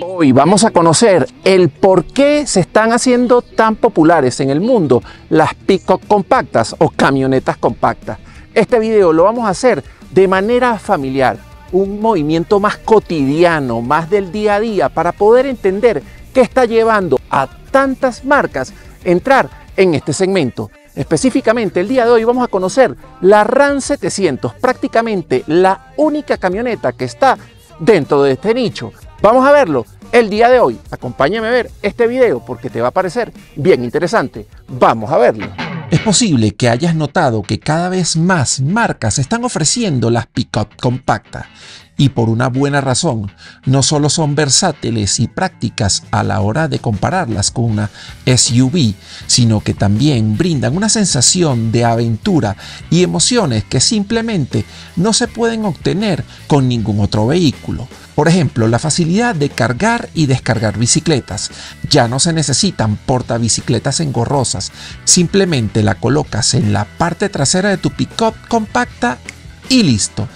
Hoy vamos a conocer el por qué se están haciendo tan populares en el mundo las pick compactas o camionetas compactas. Este video lo vamos a hacer de manera familiar, un movimiento más cotidiano, más del día a día, para poder entender qué está llevando a tantas marcas entrar en este segmento. Específicamente el día de hoy vamos a conocer la RAN 700, prácticamente la única camioneta que está dentro de este nicho. Vamos a verlo el día de hoy. Acompáñame a ver este video porque te va a parecer bien interesante. Vamos a verlo. Es posible que hayas notado que cada vez más marcas están ofreciendo las pickup compactas y por una buena razón, no solo son versátiles y prácticas a la hora de compararlas con una SUV, sino que también brindan una sensación de aventura y emociones que simplemente no se pueden obtener con ningún otro vehículo. Por ejemplo, la facilidad de cargar y descargar bicicletas. Ya no se necesitan portabicicletas engorrosas, simplemente la colocas en la parte trasera de tu pickup compacta y listo.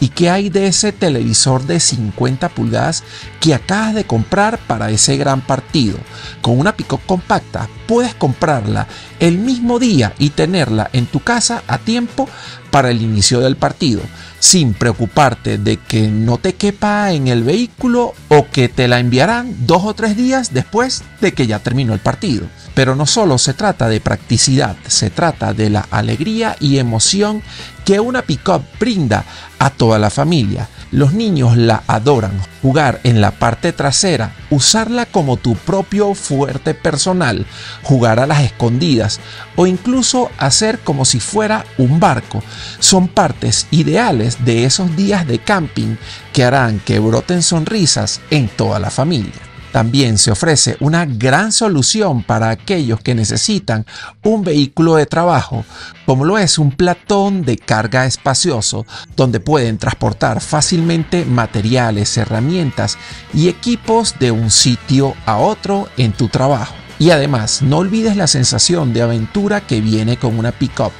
¿Y qué hay de ese televisor de 50 pulgadas que acabas de comprar para ese gran partido? Con una Pico compacta puedes comprarla el mismo día y tenerla en tu casa a tiempo para el inicio del partido, sin preocuparte de que no te quepa en el vehículo o que te la enviarán dos o tres días después de que ya terminó el partido. Pero no solo se trata de practicidad, se trata de la alegría y emoción que una pick-up brinda a toda la familia. Los niños la adoran. Jugar en la parte trasera, usarla como tu propio fuerte personal, jugar a las escondidas o incluso hacer como si fuera un barco. Son partes ideales de esos días de camping que harán que broten sonrisas en toda la familia. También se ofrece una gran solución para aquellos que necesitan un vehículo de trabajo, como lo es un platón de carga espacioso, donde pueden transportar fácilmente materiales, herramientas y equipos de un sitio a otro en tu trabajo. Y además, no olvides la sensación de aventura que viene con una pickup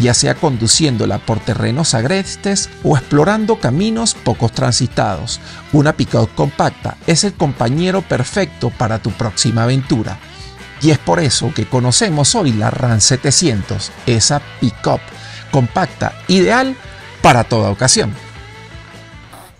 ya sea conduciéndola por terrenos agrestes o explorando caminos poco transitados. Una pickup compacta es el compañero perfecto para tu próxima aventura. Y es por eso que conocemos hoy la RAN 700, esa pickup compacta ideal para toda ocasión.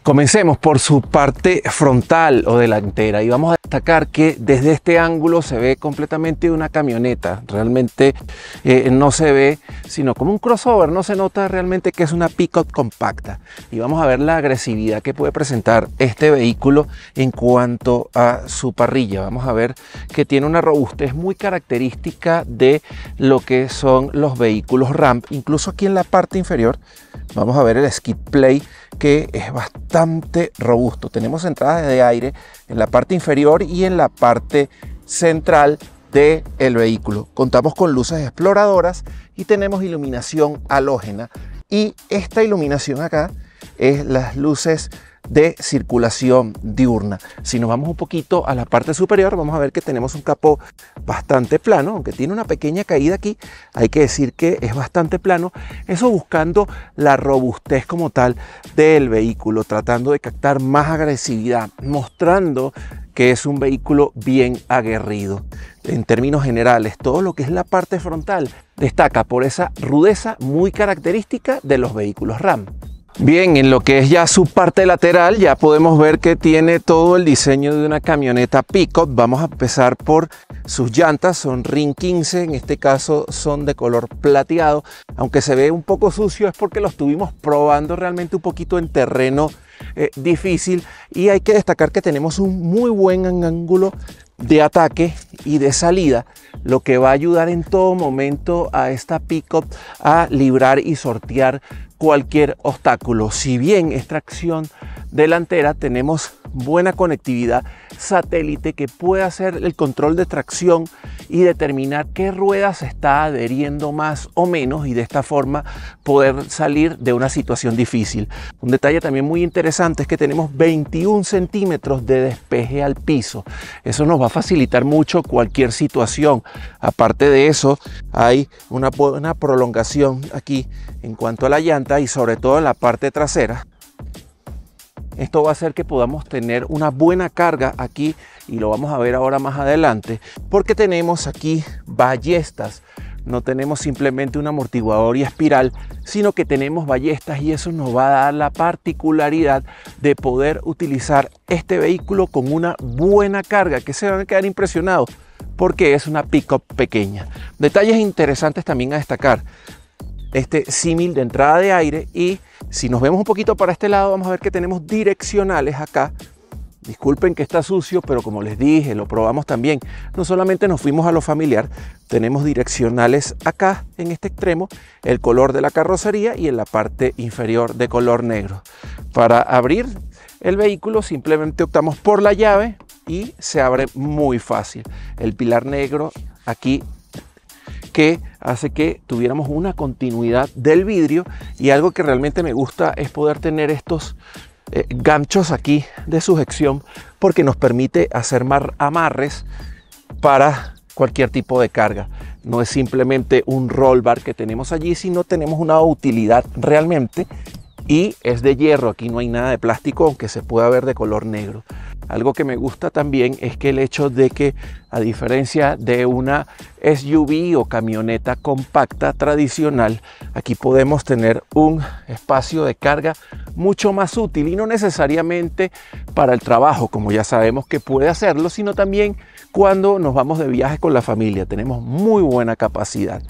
Comencemos por su parte frontal o delantera y vamos a destacar que desde este ángulo se ve completamente una camioneta. Realmente eh, no se ve sino como un crossover, no se nota realmente que es una pick-up compacta. Y vamos a ver la agresividad que puede presentar este vehículo en cuanto a su parrilla. Vamos a ver que tiene una robustez muy característica de lo que son los vehículos ramp, Incluso aquí en la parte inferior vamos a ver el skip play que es bastante robusto. Tenemos entradas de aire en la parte inferior y en la parte central del vehículo. Contamos con luces exploradoras y tenemos iluminación halógena. Y esta iluminación acá es las luces de circulación diurna. Si nos vamos un poquito a la parte superior, vamos a ver que tenemos un capó bastante plano, aunque tiene una pequeña caída aquí, hay que decir que es bastante plano, eso buscando la robustez como tal del vehículo, tratando de captar más agresividad, mostrando que es un vehículo bien aguerrido. En términos generales, todo lo que es la parte frontal destaca por esa rudeza muy característica de los vehículos RAM. Bien, en lo que es ya su parte lateral ya podemos ver que tiene todo el diseño de una camioneta pickup. Vamos a empezar por sus llantas, son ring 15, en este caso son de color plateado. Aunque se ve un poco sucio es porque lo estuvimos probando realmente un poquito en terreno eh, difícil y hay que destacar que tenemos un muy buen ángulo de ataque y de salida, lo que va a ayudar en todo momento a esta pickup a librar y sortear cualquier obstáculo. Si bien extracción delantera tenemos buena conectividad satélite que puede hacer el control de tracción y determinar qué rueda se está adheriendo más o menos y de esta forma poder salir de una situación difícil. Un detalle también muy interesante es que tenemos 21 centímetros de despeje al piso. Eso nos va a facilitar mucho cualquier situación. Aparte de eso, hay una buena prolongación aquí en cuanto a la llanta y sobre todo en la parte trasera esto va a hacer que podamos tener una buena carga aquí y lo vamos a ver ahora más adelante porque tenemos aquí ballestas. No tenemos simplemente un amortiguador y espiral, sino que tenemos ballestas y eso nos va a dar la particularidad de poder utilizar este vehículo con una buena carga, que se van a quedar impresionados porque es una pickup pequeña. Detalles interesantes también a destacar este símil de entrada de aire y si nos vemos un poquito para este lado vamos a ver que tenemos direccionales acá. Disculpen que está sucio, pero como les dije, lo probamos también. No solamente nos fuimos a lo familiar, tenemos direccionales acá en este extremo, el color de la carrocería y en la parte inferior de color negro. Para abrir el vehículo simplemente optamos por la llave y se abre muy fácil. El pilar negro aquí que hace que tuviéramos una continuidad del vidrio y algo que realmente me gusta es poder tener estos eh, ganchos aquí de sujeción porque nos permite hacer amarres para cualquier tipo de carga. No es simplemente un roll bar que tenemos allí, sino tenemos una utilidad realmente y es de hierro, aquí no hay nada de plástico aunque se pueda ver de color negro. Algo que me gusta también es que el hecho de que, a diferencia de una SUV o camioneta compacta tradicional, aquí podemos tener un espacio de carga mucho más útil y no necesariamente para el trabajo, como ya sabemos que puede hacerlo, sino también cuando nos vamos de viaje con la familia. Tenemos muy buena capacidad.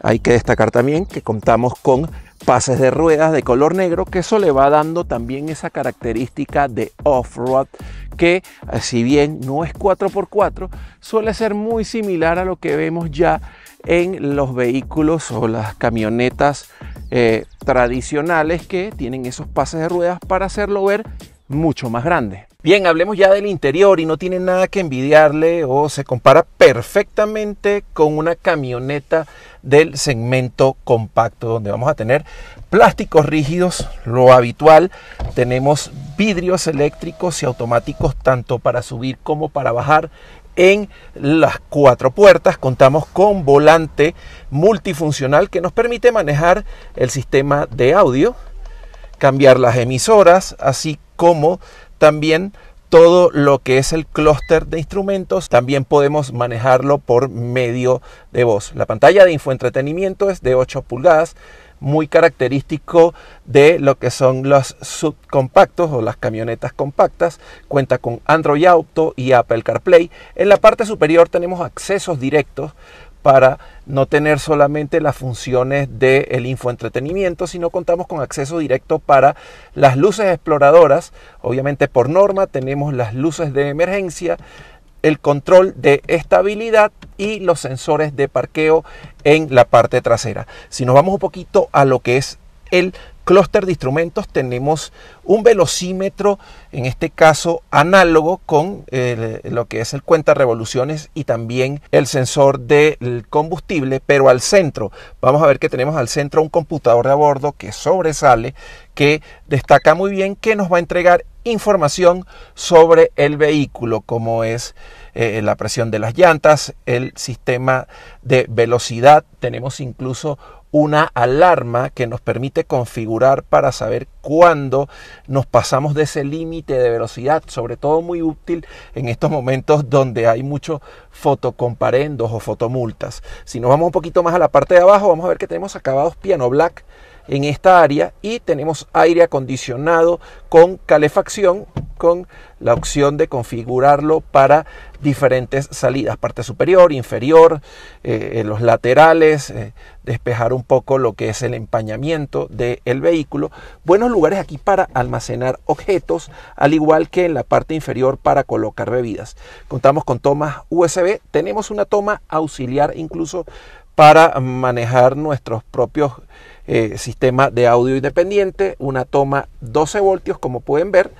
Hay que destacar también que contamos con pases de ruedas de color negro, que eso le va dando también esa característica de off-road que eh, si bien no es 4x4, suele ser muy similar a lo que vemos ya en los vehículos o las camionetas eh, tradicionales que tienen esos pases de ruedas para hacerlo ver mucho más grande. Bien, hablemos ya del interior y no tiene nada que envidiarle o se compara perfectamente con una camioneta del segmento compacto donde vamos a tener plásticos rígidos, lo habitual, tenemos vidrios eléctricos y automáticos tanto para subir como para bajar. En las cuatro puertas contamos con volante multifuncional que nos permite manejar el sistema de audio, cambiar las emisoras, así como también todo lo que es el clúster de instrumentos también podemos manejarlo por medio de voz. La pantalla de infoentretenimiento es de 8 pulgadas muy característico de lo que son los subcompactos o las camionetas compactas. Cuenta con Android Auto y Apple CarPlay. En la parte superior tenemos accesos directos para no tener solamente las funciones del info infoentretenimiento, sino contamos con acceso directo para las luces exploradoras. Obviamente por norma tenemos las luces de emergencia, el control de estabilidad y los sensores de parqueo en la parte trasera. Si nos vamos un poquito a lo que es el clúster de instrumentos tenemos un velocímetro, en este caso análogo con eh, lo que es el cuenta revoluciones y también el sensor del combustible, pero al centro, vamos a ver que tenemos al centro un computador de a bordo que sobresale, que destaca muy bien, que nos va a entregar información sobre el vehículo, como es eh, la presión de las llantas, el sistema de velocidad. Tenemos incluso una alarma que nos permite configurar para saber cuándo nos pasamos de ese límite de velocidad, sobre todo muy útil en estos momentos donde hay muchos fotocomparendos o fotomultas. Si nos vamos un poquito más a la parte de abajo, vamos a ver que tenemos acabados piano black en esta área y tenemos aire acondicionado con calefacción con la opción de configurarlo para diferentes salidas, parte superior, inferior, eh, los laterales, eh, despejar un poco lo que es el empañamiento del vehículo. Buenos lugares aquí para almacenar objetos, al igual que en la parte inferior para colocar bebidas. Contamos con tomas USB, tenemos una toma auxiliar incluso para manejar nuestros propios eh, sistema de audio independiente, una toma 12 voltios como pueden ver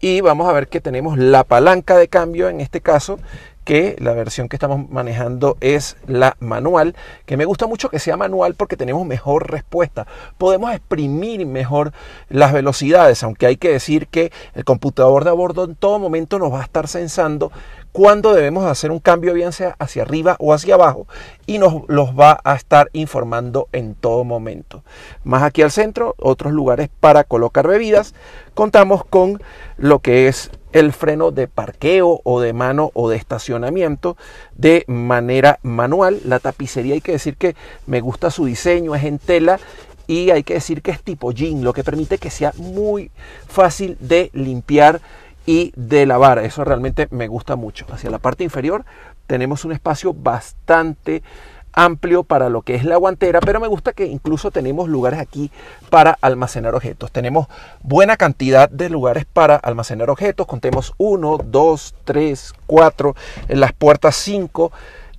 y vamos a ver que tenemos la palanca de cambio en este caso que la versión que estamos manejando es la manual, que me gusta mucho que sea manual porque tenemos mejor respuesta. Podemos exprimir mejor las velocidades, aunque hay que decir que el computador de a bordo en todo momento nos va a estar sensando cuándo debemos hacer un cambio, bien sea hacia arriba o hacia abajo, y nos los va a estar informando en todo momento. Más aquí al centro, otros lugares para colocar bebidas, contamos con lo que es el freno de parqueo o de mano o de estacionamiento de manera manual. La tapicería hay que decir que me gusta su diseño, es en tela y hay que decir que es tipo jean, lo que permite que sea muy fácil de limpiar y de la vara. Eso realmente me gusta mucho. Hacia la parte inferior tenemos un espacio bastante amplio para lo que es la guantera, pero me gusta que incluso tenemos lugares aquí para almacenar objetos. Tenemos buena cantidad de lugares para almacenar objetos. Contemos 1, 2, 3, 4, en las puertas 5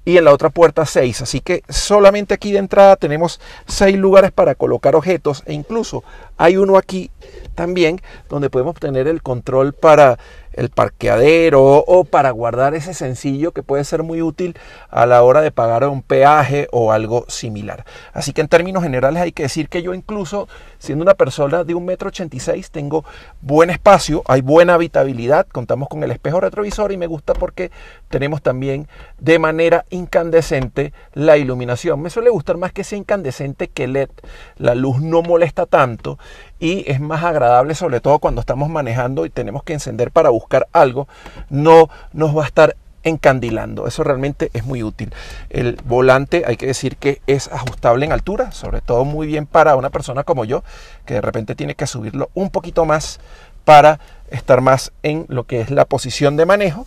y en la otra puerta 6. Así que solamente aquí de entrada tenemos 6 lugares para colocar objetos e incluso hay uno aquí también, donde podemos tener el control para el parqueadero o para guardar ese sencillo que puede ser muy útil a la hora de pagar un peaje o algo similar. Así que en términos generales hay que decir que yo incluso siendo una persona de 1,86 m tengo buen espacio, hay buena habitabilidad, contamos con el espejo retrovisor y me gusta porque tenemos también de manera incandescente la iluminación. Me suele gustar más que sea incandescente que LED. La luz no molesta tanto y es más agradable sobre todo cuando estamos manejando y tenemos que encender para buscar buscar algo, no nos va a estar encandilando. Eso realmente es muy útil. El volante hay que decir que es ajustable en altura, sobre todo muy bien para una persona como yo, que de repente tiene que subirlo un poquito más para estar más en lo que es la posición de manejo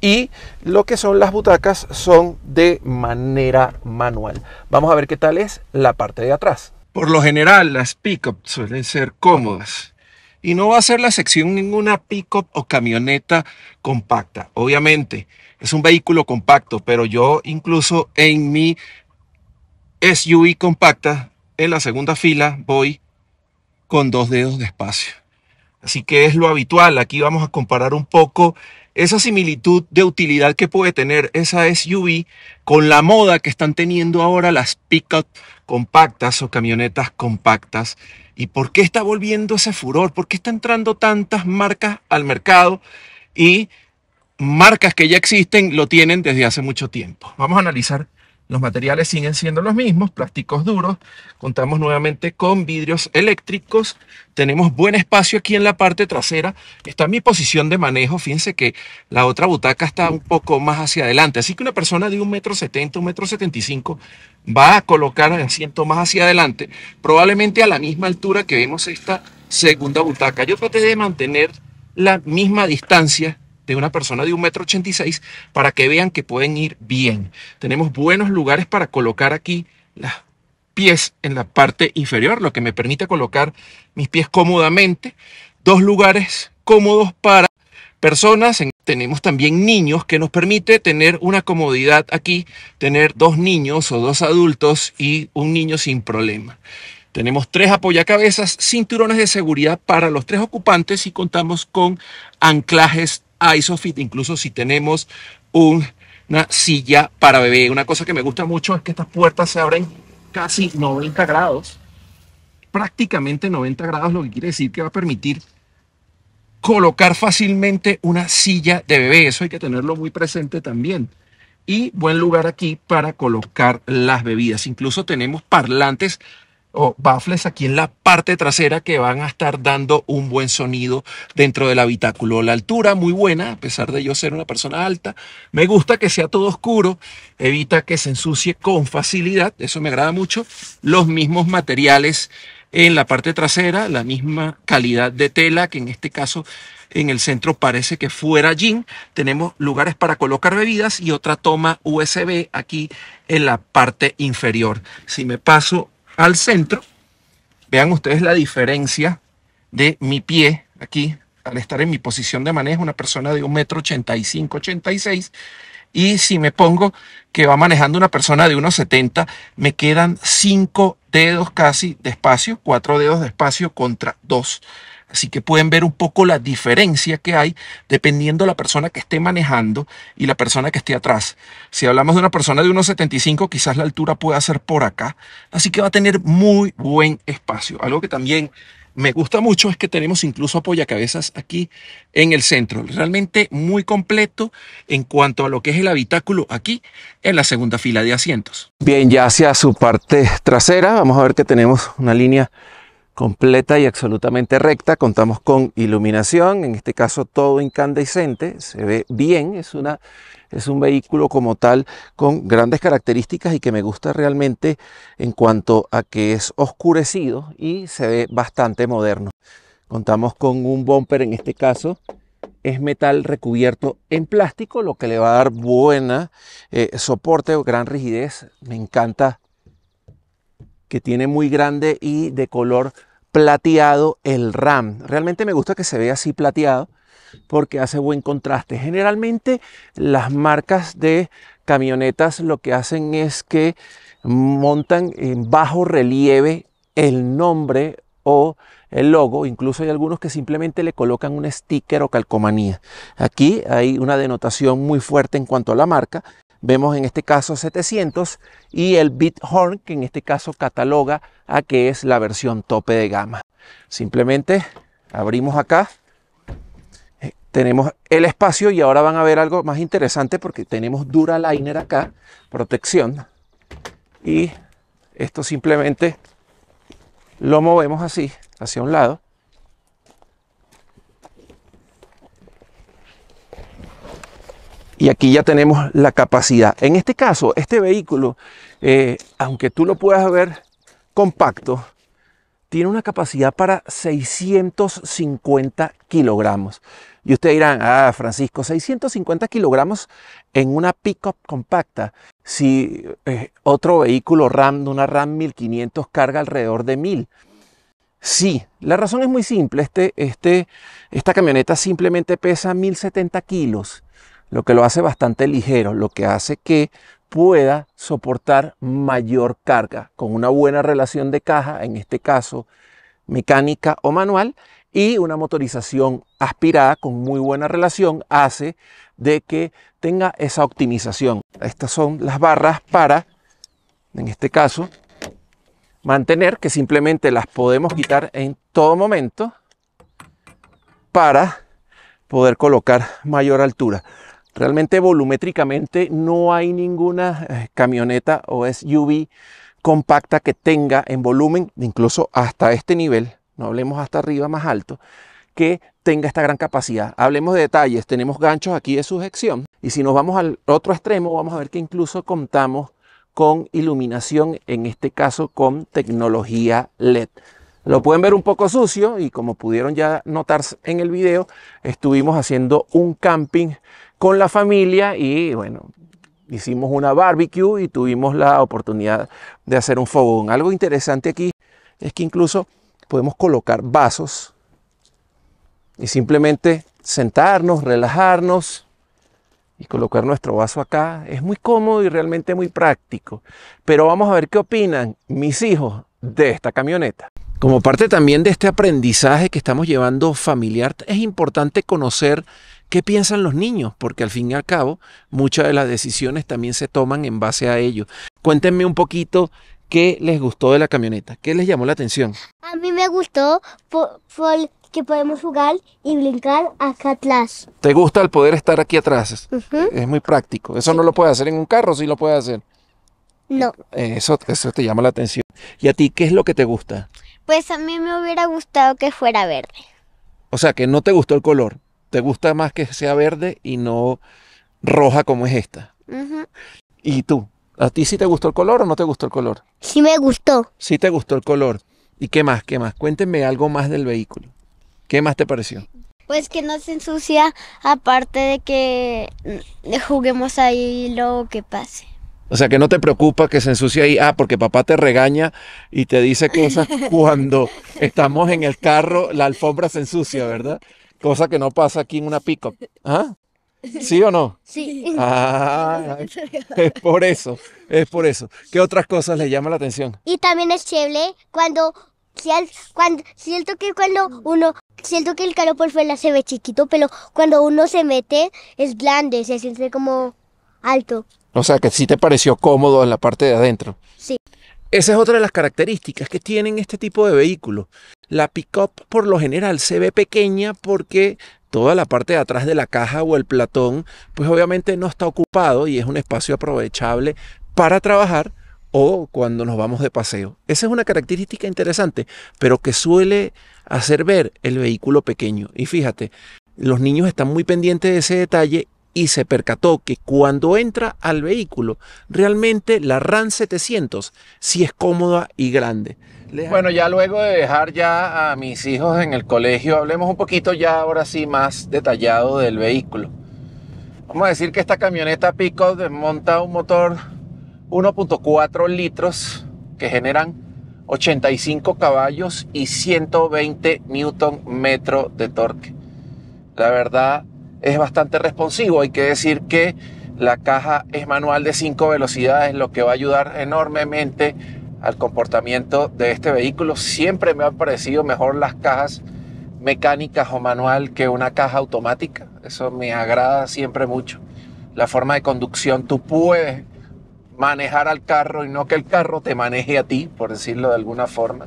y lo que son las butacas son de manera manual. Vamos a ver qué tal es la parte de atrás. Por lo general las pickups suelen ser cómodas y no va a ser la sección ninguna pickup o camioneta compacta. Obviamente, es un vehículo compacto, pero yo incluso en mi SUV compacta, en la segunda fila, voy con dos dedos de espacio. Así que es lo habitual. Aquí vamos a comparar un poco esa similitud de utilidad que puede tener esa SUV con la moda que están teniendo ahora las pickup compactas o camionetas compactas ¿Y por qué está volviendo ese furor? ¿Por qué está entrando tantas marcas al mercado y marcas que ya existen lo tienen desde hace mucho tiempo? Vamos a analizar los materiales siguen siendo los mismos, plásticos duros, contamos nuevamente con vidrios eléctricos, tenemos buen espacio aquí en la parte trasera, está mi posición de manejo, fíjense que la otra butaca está un poco más hacia adelante, así que una persona de 1,70 m, 1,75 m va a colocar el asiento más hacia adelante, probablemente a la misma altura que vemos esta segunda butaca. Yo traté de mantener la misma distancia de una persona de un metro para que vean que pueden ir bien. Tenemos buenos lugares para colocar aquí las pies en la parte inferior, lo que me permite colocar mis pies cómodamente. Dos lugares cómodos para personas. Tenemos también niños que nos permite tener una comodidad aquí, tener dos niños o dos adultos y un niño sin problema. Tenemos tres apoyacabezas, cinturones de seguridad para los tres ocupantes y contamos con anclajes Isofit, incluso si tenemos una silla para bebé. Una cosa que me gusta mucho es que estas puertas se abren casi 90 grados, prácticamente 90 grados, lo que quiere decir que va a permitir colocar fácilmente una silla de bebé. Eso hay que tenerlo muy presente también. Y buen lugar aquí para colocar las bebidas. Incluso tenemos parlantes o baffles aquí en la parte trasera que van a estar dando un buen sonido dentro del habitáculo. La altura muy buena, a pesar de yo ser una persona alta. Me gusta que sea todo oscuro, evita que se ensucie con facilidad, eso me agrada mucho. Los mismos materiales en la parte trasera, la misma calidad de tela que en este caso en el centro parece que fuera jean. Tenemos lugares para colocar bebidas y otra toma USB aquí en la parte inferior. Si me paso al centro, vean ustedes la diferencia de mi pie aquí, al estar en mi posición de manejo, una persona de 1,85 metro 85, 86, y si me pongo que va manejando una persona de 1,70, me quedan 5 dedos casi de espacio, 4 dedos de espacio contra 2. Así que pueden ver un poco la diferencia que hay dependiendo la persona que esté manejando y la persona que esté atrás. Si hablamos de una persona de 1,75, quizás la altura pueda ser por acá. Así que va a tener muy buen espacio. Algo que también me gusta mucho es que tenemos incluso apoyacabezas aquí en el centro. Realmente muy completo en cuanto a lo que es el habitáculo aquí en la segunda fila de asientos. Bien, ya hacia su parte trasera, vamos a ver que tenemos una línea completa y absolutamente recta. Contamos con iluminación, en este caso todo incandescente, se ve bien, es, una, es un vehículo como tal con grandes características y que me gusta realmente en cuanto a que es oscurecido y se ve bastante moderno. Contamos con un bumper en este caso es metal recubierto en plástico, lo que le va a dar buena eh, soporte o gran rigidez. Me encanta que tiene muy grande y de color plateado el RAM. Realmente me gusta que se vea así plateado porque hace buen contraste. Generalmente las marcas de camionetas lo que hacen es que montan en bajo relieve el nombre o el logo, incluso hay algunos que simplemente le colocan un sticker o calcomanía. Aquí hay una denotación muy fuerte en cuanto a la marca Vemos en este caso 700 y el horn que en este caso cataloga a que es la versión tope de gama. Simplemente abrimos acá, eh, tenemos el espacio y ahora van a ver algo más interesante porque tenemos Duraliner acá, protección. Y esto simplemente lo movemos así, hacia un lado y aquí ya tenemos la capacidad. En este caso, este vehículo, eh, aunque tú lo puedas ver compacto, tiene una capacidad para 650 kilogramos. Y ustedes dirán, ah, Francisco, 650 kilogramos en una pickup compacta. Si eh, otro vehículo RAM, una RAM 1500, carga alrededor de 1000. Sí, la razón es muy simple. Este, este, esta camioneta simplemente pesa 1070 kilos lo que lo hace bastante ligero, lo que hace que pueda soportar mayor carga con una buena relación de caja, en este caso mecánica o manual, y una motorización aspirada con muy buena relación hace de que tenga esa optimización. Estas son las barras para, en este caso, mantener, que simplemente las podemos quitar en todo momento para poder colocar mayor altura. Realmente volumétricamente no hay ninguna eh, camioneta o SUV compacta que tenga en volumen, incluso hasta este nivel, no hablemos hasta arriba más alto, que tenga esta gran capacidad. Hablemos de detalles, tenemos ganchos aquí de sujeción y si nos vamos al otro extremo vamos a ver que incluso contamos con iluminación, en este caso con tecnología LED. Lo pueden ver un poco sucio y como pudieron ya notar en el video, estuvimos haciendo un camping con la familia y bueno, hicimos una barbecue y tuvimos la oportunidad de hacer un fogón. Algo interesante aquí es que incluso podemos colocar vasos y simplemente sentarnos, relajarnos y colocar nuestro vaso acá. Es muy cómodo y realmente muy práctico. Pero vamos a ver qué opinan mis hijos de esta camioneta. Como parte también de este aprendizaje que estamos llevando familiar, es importante conocer qué piensan los niños, porque al fin y al cabo muchas de las decisiones también se toman en base a ellos. Cuéntenme un poquito qué les gustó de la camioneta, qué les llamó la atención. A mí me gustó que podemos jugar y brincar acá atrás. ¿Te gusta el poder estar aquí atrás? Es muy práctico. Eso no lo puedes hacer en un carro, sí lo puedes hacer. No. Eso, eso te llama la atención. ¿Y a ti qué es lo que te gusta? Pues a mí me hubiera gustado que fuera verde. O sea, que no te gustó el color te gusta más que sea verde y no roja como es esta. ¿Y tú? ¿A ti sí te gustó el color o no te gustó el color? Sí me gustó. Sí te gustó el color. ¿Y qué más? ¿Qué más? Cuéntenme algo más del vehículo. ¿Qué más te pareció? Pues que no se ensucia, aparte de que juguemos ahí lo que pase. O sea, que no te preocupa que se ensucie ahí. Ah, porque papá te regaña y te dice cosas cuando estamos en el carro, la alfombra se ensucia, ¿verdad? cosa que no pasa aquí en una pico. ¿Ah? ¿Sí o no? Sí. Ah, es por eso, es por eso. ¿Qué otras cosas le llama la atención? Y también es chévere cuando, siento que cuando uno siento que el calor por fuera se ve chiquito, pero cuando uno se mete es grande, se siente como alto. O sea, que sí te pareció cómodo en la parte de adentro. Sí. Esa es otra de las características que tienen este tipo de vehículos. La pickup por lo general se ve pequeña porque toda la parte de atrás de la caja o el platón, pues obviamente no está ocupado y es un espacio aprovechable para trabajar o cuando nos vamos de paseo. Esa es una característica interesante, pero que suele hacer ver el vehículo pequeño. Y fíjate, los niños están muy pendientes de ese detalle y se percató que cuando entra al vehículo, realmente la RAM 700 sí es cómoda y grande. Bueno, ya luego de dejar ya a mis hijos en el colegio, hablemos un poquito ya ahora sí más detallado del vehículo. Vamos a decir que esta camioneta Pico desmonta un motor 1.4 litros que generan 85 caballos y 120 newton metro de torque. La verdad, es bastante responsivo. Hay que decir que la caja es manual de cinco velocidades, lo que va a ayudar enormemente al comportamiento de este vehículo. Siempre me han parecido mejor las cajas mecánicas o manual que una caja automática. Eso me agrada siempre mucho. La forma de conducción, tú puedes manejar al carro y no que el carro te maneje a ti, por decirlo de alguna forma.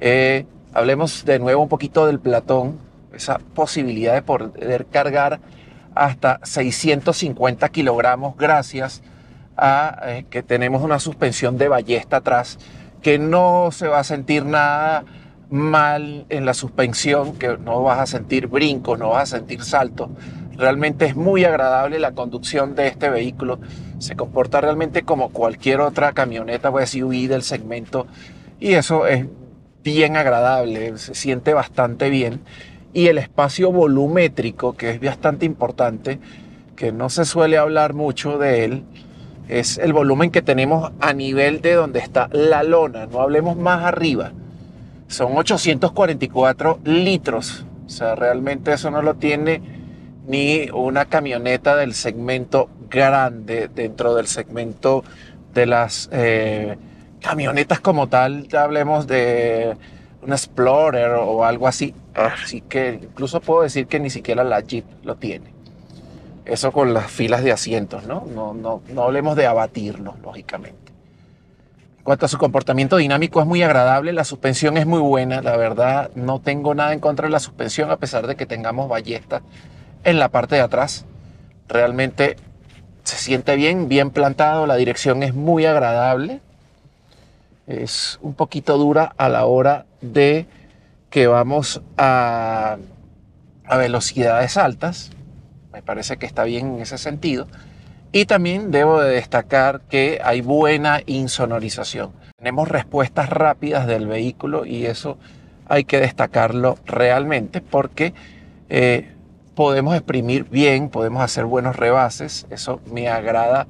Eh, hablemos de nuevo un poquito del Platón esa posibilidad de poder cargar hasta 650 kilogramos gracias a eh, que tenemos una suspensión de ballesta atrás, que no se va a sentir nada mal en la suspensión, que no vas a sentir brincos, no vas a sentir salto Realmente es muy agradable la conducción de este vehículo. Se comporta realmente como cualquier otra camioneta o SUV del segmento y eso es bien agradable, se siente bastante bien y el espacio volumétrico, que es bastante importante, que no se suele hablar mucho de él, es el volumen que tenemos a nivel de donde está la lona, no hablemos más arriba. Son 844 litros, o sea, realmente eso no lo tiene ni una camioneta del segmento grande dentro del segmento de las eh, camionetas como tal, hablemos de un Explorer o algo así. Así que incluso puedo decir que ni siquiera la Jeep lo tiene. Eso con las filas de asientos, ¿no? No, no, no hablemos de abatirnos, lógicamente. En cuanto a su comportamiento dinámico, es muy agradable. La suspensión es muy buena, la verdad. No tengo nada en contra de la suspensión, a pesar de que tengamos ballesta en la parte de atrás. Realmente se siente bien, bien plantado. La dirección es muy agradable es un poquito dura a la hora de que vamos a, velocidades altas. Me parece que está bien en ese sentido. Y también debo de destacar que hay buena insonorización. Tenemos respuestas rápidas del vehículo y eso hay que destacarlo realmente porque eh, podemos exprimir bien, podemos hacer buenos rebases. Eso me agrada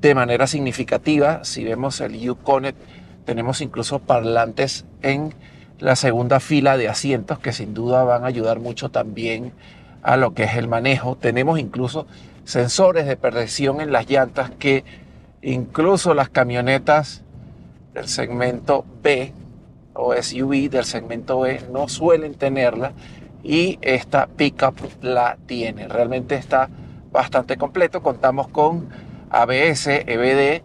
de manera significativa. Si vemos el U-Connect tenemos incluso parlantes en la segunda fila de asientos que sin duda van a ayudar mucho también a lo que es el manejo. Tenemos incluso sensores de presión en las llantas que incluso las camionetas del segmento B o SUV del segmento B e no suelen tenerla y esta pickup la tiene. Realmente está bastante completo. Contamos con ABS, EBD,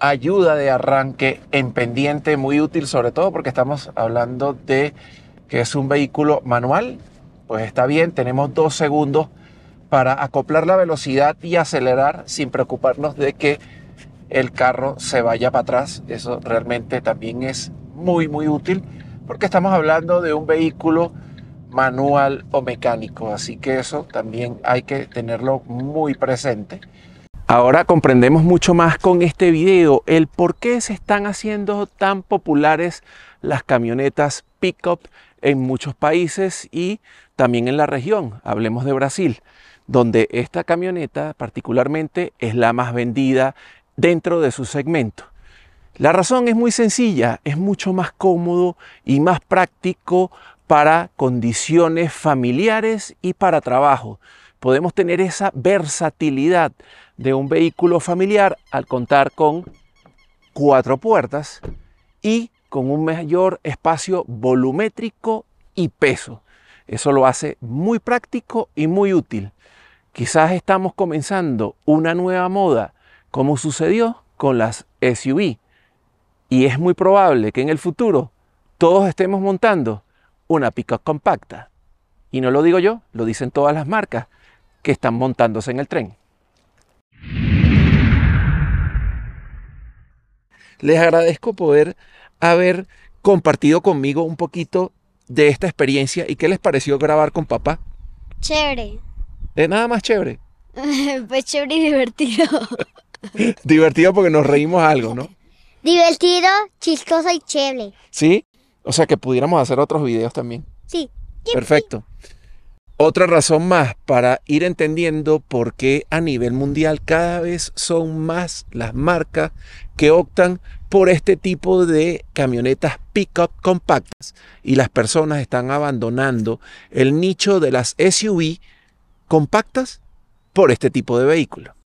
ayuda de arranque en pendiente muy útil, sobre todo porque estamos hablando de que es un vehículo manual. Pues está bien, tenemos dos segundos para acoplar la velocidad y acelerar sin preocuparnos de que el carro se vaya para atrás. Eso realmente también es muy, muy útil porque estamos hablando de un vehículo manual o mecánico. Así que eso también hay que tenerlo muy presente. Ahora comprendemos mucho más con este video el por qué se están haciendo tan populares las camionetas pickup en muchos países y también en la región, hablemos de Brasil, donde esta camioneta particularmente es la más vendida dentro de su segmento. La razón es muy sencilla, es mucho más cómodo y más práctico para condiciones familiares y para trabajo. Podemos tener esa versatilidad de un vehículo familiar al contar con cuatro puertas y con un mayor espacio volumétrico y peso. Eso lo hace muy práctico y muy útil. Quizás estamos comenzando una nueva moda como sucedió con las SUV y es muy probable que en el futuro todos estemos montando una pickup compacta. Y no lo digo yo, lo dicen todas las marcas que están montándose en el tren. Les agradezco poder haber compartido conmigo un poquito de esta experiencia y qué les pareció grabar con papá. Chévere. ¿Es nada más chévere? pues chévere y divertido. divertido porque nos reímos algo, ¿no? Divertido, chistoso y chévere. ¿Sí? O sea que pudiéramos hacer otros videos también. Sí. Perfecto. Otra razón más para ir entendiendo por qué a nivel mundial cada vez son más las marcas que optan por este tipo de camionetas pickup compactas y las personas están abandonando el nicho de las SUV compactas por este tipo de vehículos.